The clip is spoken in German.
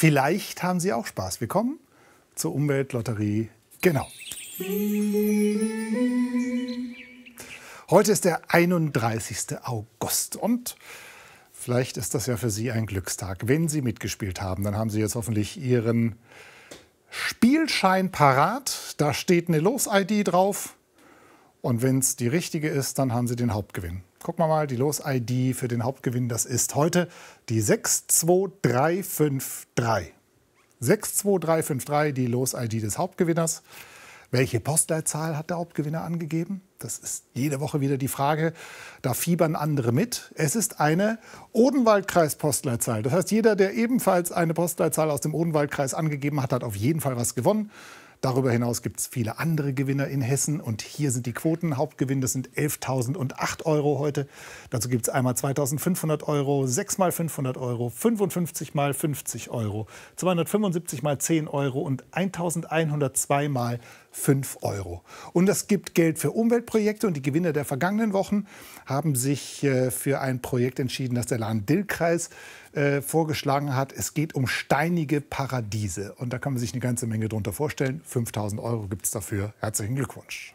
Vielleicht haben Sie auch Spaß. Willkommen zur Umweltlotterie. Genau. Heute ist der 31. August und vielleicht ist das ja für Sie ein Glückstag. Wenn Sie mitgespielt haben, dann haben Sie jetzt hoffentlich Ihren Spielschein parat. Da steht eine Los-ID drauf. Und wenn es die richtige ist, dann haben Sie den Hauptgewinn. Gucken wir mal, die Los-ID für den Hauptgewinn, das ist heute die 62353. 62353, die Los-ID des Hauptgewinners. Welche Postleitzahl hat der Hauptgewinner angegeben? Das ist jede Woche wieder die Frage. Da fiebern andere mit. Es ist eine Odenwaldkreis-Postleitzahl. Das heißt, jeder, der ebenfalls eine Postleitzahl aus dem Odenwaldkreis angegeben hat, hat auf jeden Fall was gewonnen. Darüber hinaus gibt es viele andere Gewinner in Hessen. Und hier sind die Quoten. Hauptgewinn, das sind 11.008 Euro heute. Dazu gibt es einmal 2.500 Euro, 6 mal 500 Euro, 55 mal 50 Euro, 275 mal 10 Euro und 1.102 mal 5 Euro. Und das gibt Geld für Umweltprojekte und die Gewinner der vergangenen Wochen haben sich äh, für ein Projekt entschieden, das der Lahn-Dill-Kreis äh, vorgeschlagen hat. Es geht um steinige Paradiese. Und da kann man sich eine ganze Menge drunter vorstellen. 5000 Euro gibt es dafür. Herzlichen Glückwunsch.